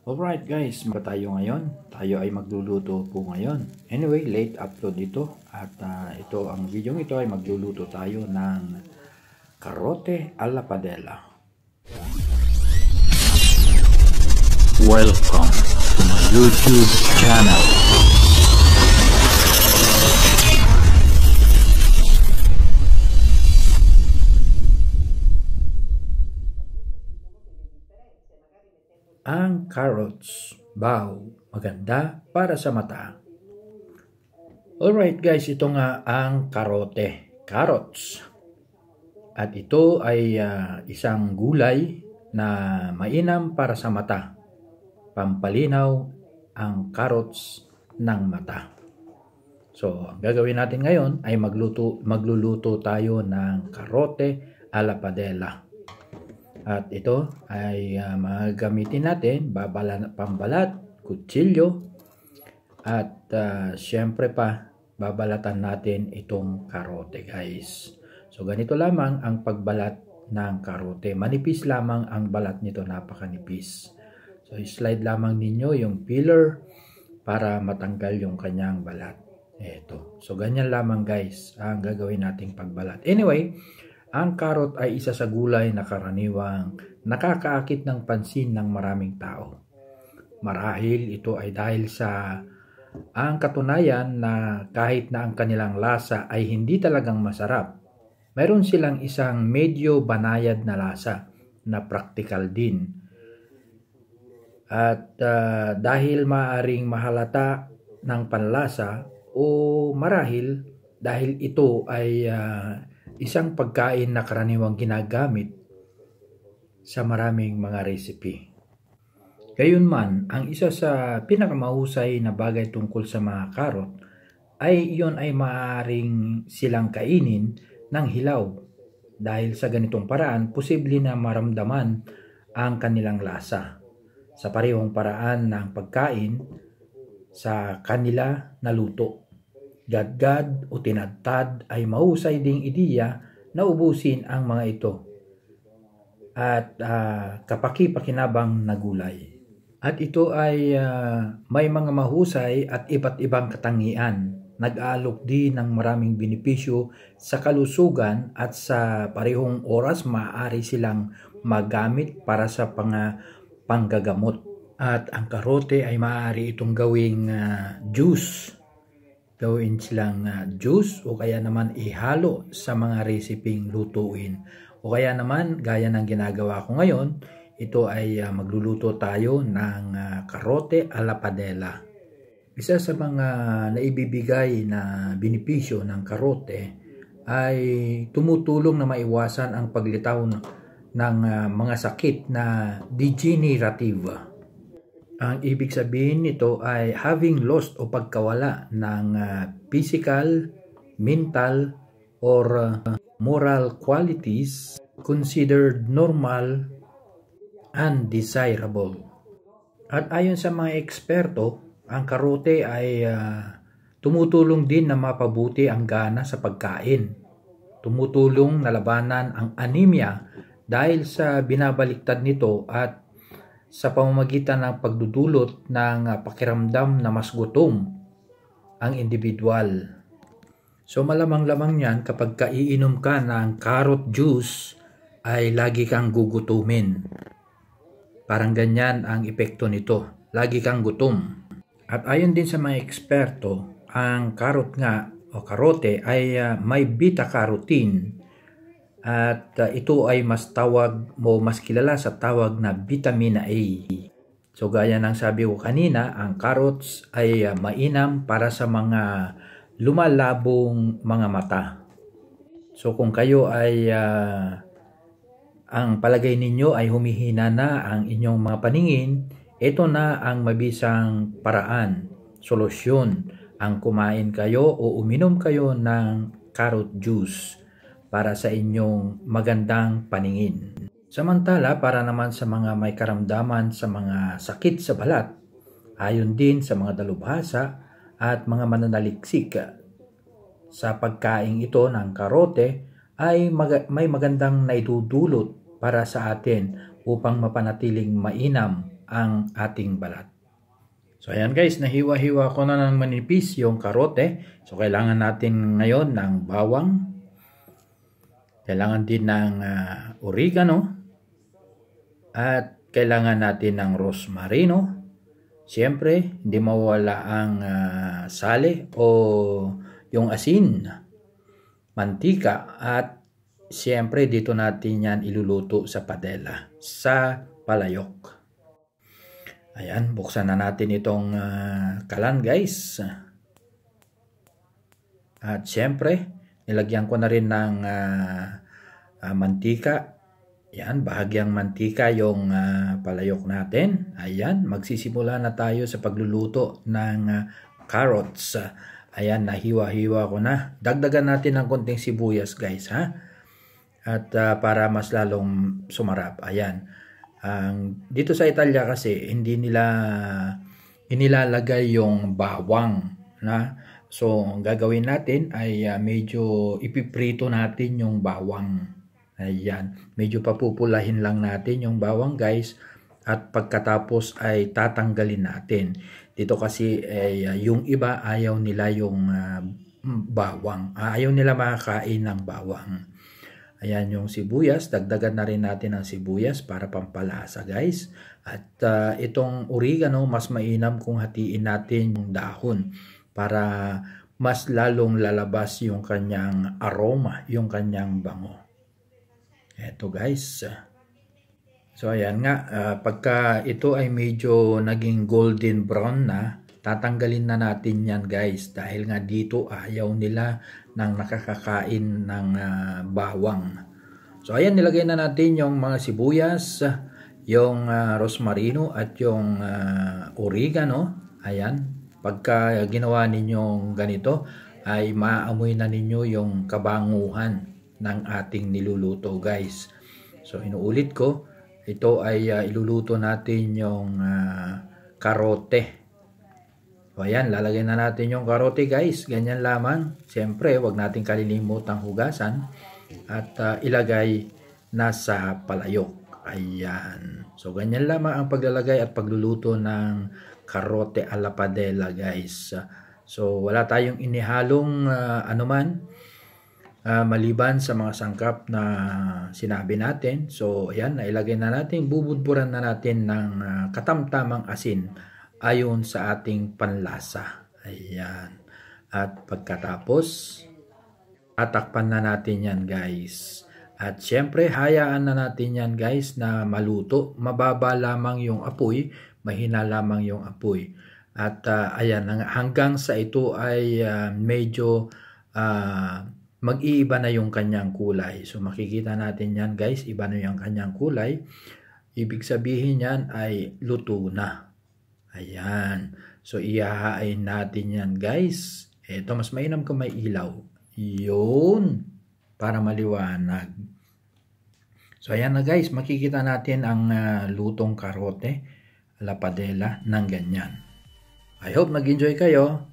Alright guys, ba tayo ngayon? Tayo ay magluluto po ngayon. Anyway, late upload ito. At uh, ito, ang video ito ay magluluto tayo ng karote alla padella. Welcome to my YouTube channel. carrots. Wow, maganda para sa mata. Alright guys, ito nga ang karote. Carrots. At ito ay uh, isang gulay na mainam para sa mata. Pampalinaw ang carrots ng mata. So, ang gagawin natin ngayon ay magluto, magluluto tayo ng karote ala padella. At ito ay uh, magagamitin natin, babala, pambalat, kutsilyo, at uh, syempre pa, babalatan natin itong karote guys. So ganito lamang ang pagbalat ng karote. Manipis lamang ang balat nito, napakanipis. So slide lamang ninyo yung peeler para matanggal yung kanyang balat. Ito. So ganyan lamang guys ang gagawin nating pagbalat. Anyway, ang karot ay isa sa gulay na karaniwang nakakaakit ng pansin ng maraming tao. Marahil ito ay dahil sa ang katunayan na kahit na ang kanilang lasa ay hindi talagang masarap, meron silang isang medyo banayad na lasa na praktikal din. At uh, dahil maaring mahalata ng panlasa o marahil dahil ito ay uh, Isang pagkain na karaniwang ginagamit sa maraming mga recipe. Gayunman, ang isa sa pinakamahusay na bagay tungkol sa mga karot ay iyon ay maaring silang kainin ng hilaw. Dahil sa ganitong paraan, posible na maramdaman ang kanilang lasa sa parehong paraan ng pagkain sa kanila na luto gadgad o tinadtad ay mahusay ding ideya na ubusin ang mga ito at uh, kapaki-pakinabang na gulay. At ito ay uh, may mga mahusay at iba't ibang katangian. Nag-aalok din ng maraming benepisyo sa kalusugan at sa parehong oras maaari silang magamit para sa pang, panggagamot. At ang karote ay maaari itong gawing uh, juice gawin silang uh, juice o kaya naman ihalo sa mga reseping lutuin. O kaya naman, gaya ng ginagawa ko ngayon, ito ay uh, magluluto tayo ng uh, karote ala padela. Isa sa mga naibibigay na benepisyo ng karote ay tumutulong na maiwasan ang paglitaw ng, ng uh, mga sakit na degenerative ang ibig sabihin nito ay having lost o pagkawala ng ah, physical, mental, or ah, moral qualities considered normal and desirable. At ayon sa mga eksperto, ang karote ay uh, tumutulong din na mapabuti ang gana sa pagkain. Tumutulong na labanan ang anemia dahil sa binabaliktad nito at sa pamamagitan ng pagdudulot ng ah, pakiramdam na mas gutom ang individual. So malamang-lamang yan kapag kaiinom ka ng carrot juice ay lagi kang gugutumin. Parang ganyan ang epekto nito. Lagi kang gutom. At ayon din sa mga eksperto, ang carrot nga o karote ay uh, may beta-carotene at uh, ito ay mas tawag mo mas kilala sa tawag na vitamina A. So gaya ng sabi ko kanina, ang carrots ay uh, mainam para sa mga lumalabong mga mata. So kung kayo ay uh, ang palagay ninyo ay humihina na ang inyong mga paningin, ito na ang mabisang paraan, solusyon ang kumain kayo o uminom kayo ng carrot juice para sa inyong magandang paningin. Samantala para naman sa mga may karamdaman sa mga sakit sa balat, ayon din sa mga dalubhasa at mga mananaliksik. Sa pagkain ito ng karote ay mag- may magandang naidudulot para sa atin upang mapanatiling mainam ang ating balat. So ayan guys, nahiwa-hiwa ko na ng manipis yung karote. So kailangan natin ngayon ng bawang, kailangan din ng uh, oregano at kailangan natin ng rosmarino. Siyempre, hindi mawala ang uh, ah, sale o yung asin, mantika at siyempre dito natin yan iluluto sa padela, sa palayok. Ayan, buksan na natin itong uh, kalan guys. At syempre, Nilagyan ko na rin ng uh, uh, mantika. Yan, bahagyang mantika yung uh, palayok natin. Ayan, magsisimula na tayo sa pagluluto ng uh, carrots. Ayan, nahiwa-hiwa ko na. Dagdagan natin ng konting sibuyas guys ha. At uh, para mas lalong sumarap. Ayan. Um, dito sa Italia kasi hindi nila inilalagay yung bawang na So, ang gagawin natin ay uh, medyo ipiprito natin yung bawang. Ayan, medyo papupulahin lang natin yung bawang guys at pagkatapos ay tatanggalin natin. Dito kasi ay eh, yung iba ayaw nila yung uh, bawang. Ah, ayaw nila makakain ng bawang. Ayan yung sibuyas, dagdagan na rin natin ang sibuyas para pampalasa guys. At uh, itong oregano mas mainam kung hatiin natin yung dahon para mas lalong lalabas yung kanyang aroma, yung kanyang bango. Eto guys. So ayan nga, uh, pagka ito ay medyo naging golden brown na, tatanggalin na natin yan guys dahil nga dito ayaw nila ng nakakakain ng uh, bawang. So ayan, nilagay na natin yung mga sibuyas, yung uh, rosmarino at yung uh, oregano. Ayan. Pagka ginawa ninyong ganito, ay maamoy na ninyo yung kabanguhan ng ating niluluto guys. So inuulit ko, ito ay uh, iluluto natin yung uh, karote. So ayan, lalagay na natin yung karote guys. Ganyan lamang. syempre wag natin kalilimutang hugasan at uh, ilagay na sa palayok. Ayan. So, ganyan lamang ang paglalagay at pagluluto ng karote a la padella, guys. So, wala tayong inihalong uh, anuman uh, maliban sa mga sangkap na sinabi natin. So, ayan, nailagay na natin. Bubudpuran na natin ng uh, katamtamang asin ayon sa ating panlasa. Ayan. At pagkatapos, atakpan na natin yan, guys. At syempre, hayaan na natin yan guys na maluto. Mababa lamang yung apoy, mahina lamang yung apoy. At uh, ayan, hanggang sa ito ay uh, medyo uh, mag-iiba na yung kanyang kulay. So makikita natin yan guys, iba na yung kanyang kulay. Ibig sabihin yan ay luto na. Ayan. So iyahain natin yan guys. Ito, mas mainam kung may ilaw. Yun para maliwanag. So ayan na guys, makikita natin ang uh, lutong karote, la padela ng ganyan. I hope nag-enjoy kayo.